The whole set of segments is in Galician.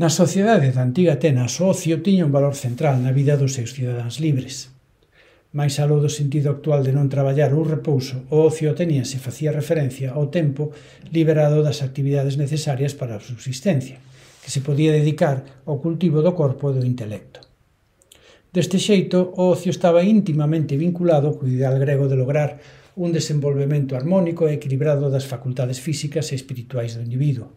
Na sociedade da antiga Atenas, o ocio tiña un valor central na vida dos seus cidadáns libres. Mais aló do sentido actual de non traballar ou repouso, o ocio tenía se facía referencia ao tempo liberado das actividades necesarias para a subsistencia, que se podía dedicar ao cultivo do corpo e do intelecto. Deste xeito, o ocio estaba íntimamente vinculado co ideal grego de lograr un desenvolvemento armónico e equilibrado das facultades físicas e espirituais do individuo,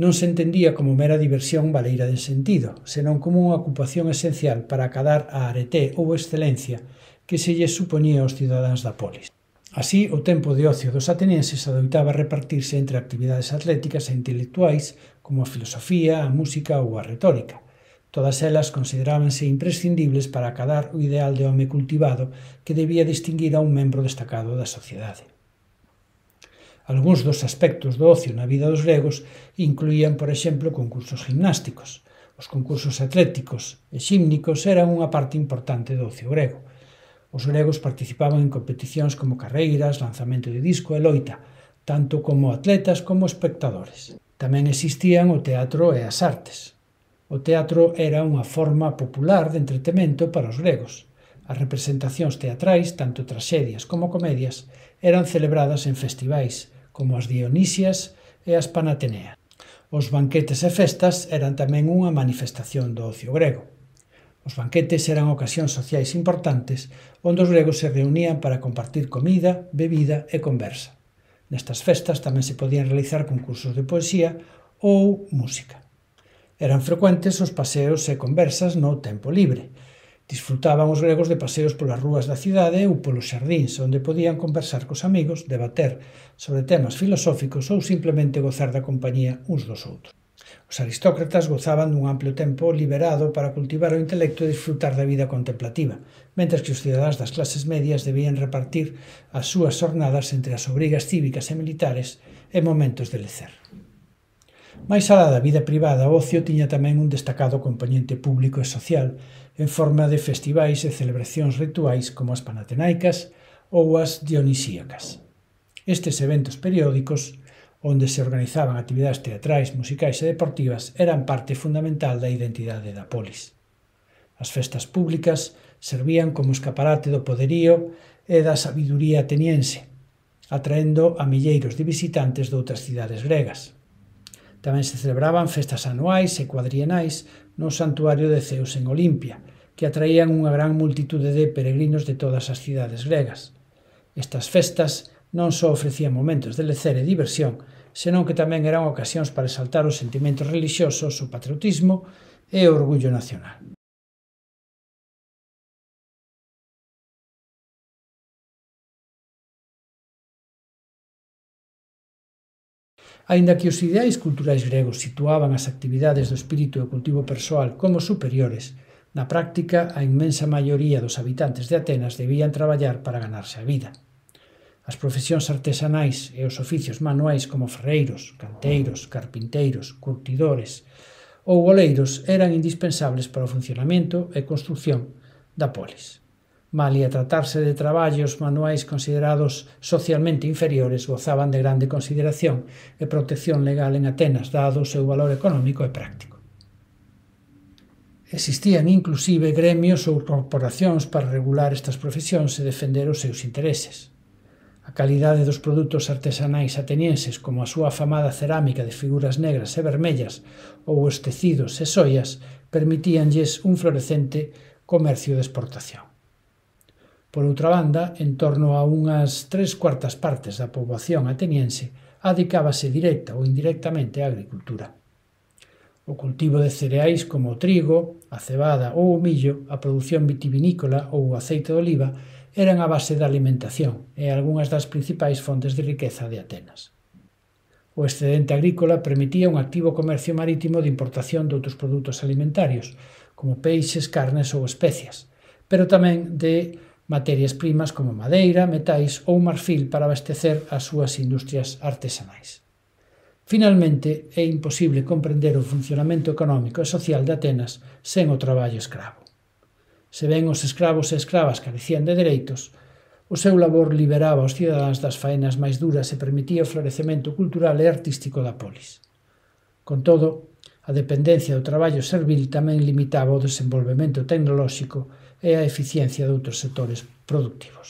non se entendía como mera diversión valeira de sentido, senón como unha ocupación esencial para acadar a areté ou excelencia que se lle supoñía aos cidadáns da polis. Así, o tempo de ocio dos atenienses adoitaba repartirse entre actividades atléticas e intelectuais como a filosofía, a música ou a retórica. Todas elas considerábanse imprescindibles para acadar o ideal de home cultivado que debía distinguir a un membro destacado da sociedade. Algúns dos aspectos do ocio na vida dos gregos incluían, por exemplo, concursos gimnásticos. Os concursos atléticos e xímnicos eran unha parte importante do ocio grego. Os gregos participaban en competicións como carreiras, lanzamento de disco e loita, tanto como atletas como espectadores. Tamén existían o teatro e as artes. O teatro era unha forma popular de entretemento para os gregos. As representacións teatrais, tanto traxedias como comedias, eran celebradas en festivais, como as Dionisias e as Panatenea. Os banquetes e festas eran tamén unha manifestación do ocio grego. Os banquetes eran ocasións sociais importantes onde os gregos se reunían para compartir comida, bebida e conversa. Nestas festas tamén se podían realizar concursos de poesía ou música. Eran frecuentes os paseos e conversas no tempo libre, Disfrutaban os gregos de paseos polas rúas da cidade ou polos xardíns, onde podían conversar cos amigos, debater sobre temas filosóficos ou simplemente gozar da compañía uns dos outros. Os aristócratas gozaban dun amplio tempo liberado para cultivar o intelecto e disfrutar da vida contemplativa, mentres que os cidadáns das clases medias debían repartir as súas xornadas entre as obrigas cívicas e militares e momentos de lecer. Mais alá da vida privada, o ocio tiña tamén un destacado componente público e social en forma de festivais e celebracións rituais como as panatenaicas ou as dionisíacas. Estes eventos periódicos, onde se organizaban actividades teatrais, musicais e deportivas, eran parte fundamental da identidade da polis. As festas públicas servían como escaparate do poderío e da sabiduría ateniense, atraendo a milleiros de visitantes de outras cidades gregas. Tamén se celebraban festas anuais e cuadrienais no santuario de Zeus en Olimpia, que atraían unha gran multitude de peregrinos de todas as cidades gregas. Estas festas non só ofrecían momentos de lecer e diversión, senón que tamén eran ocasións para exaltar os sentimentos religiosos, o patriotismo e o orgullo nacional. Aínda que os ideais culturais gregos situaban as actividades do espírito e o cultivo persoal como superiores, na práctica a inmensa maioría dos habitantes de Atenas debían traballar para ganarse a vida. As profesións artesanais e os oficios manuais como ferreiros, canteiros, carpinteiros, curtidores ou oleiros eran indispensables para o funcionamento e construción da polis a tratarse de traballos manuais considerados socialmente inferiores, gozaban de grande consideración e protección legal en Atenas, dado o seu valor económico e práctico. Existían inclusive gremios ou corporacións para regular estas profesións e defender os seus intereses. A calidade dos produtos artesanais atenienses, como a súa afamada cerámica de figuras negras e vermellas ou os tecidos e soias, permitíanlles un florecente comercio de exportación. Por outra banda, en torno a unhas tres cuartas partes da poboación ateniense adicábase directa ou indirectamente á agricultura. O cultivo de cereais como o trigo, a cebada ou o millo, a produción vitivinícola ou o aceite de oliva eran a base da alimentación e algunhas das principais fontes de riqueza de Atenas. O excedente agrícola permitía un activo comercio marítimo de importación de outros produtos alimentarios, como peixes, carnes ou especias, pero tamén de materias primas como madeira, metais ou marfil para abastecer as súas industrias artesanais. Finalmente, é imposible comprender o funcionamento económico e social de Atenas sen o traballo escravo. Se ben os escravos e escravas carecían de dereitos, o seu labor liberaba os cidadáns das faenas máis duras e permitía o florecemento cultural e artístico da polis. Con todo, A dependencia do traballo servil tamén limitaba o desenvolvemento tecnolóxico e a eficiencia de outros sectores productivos.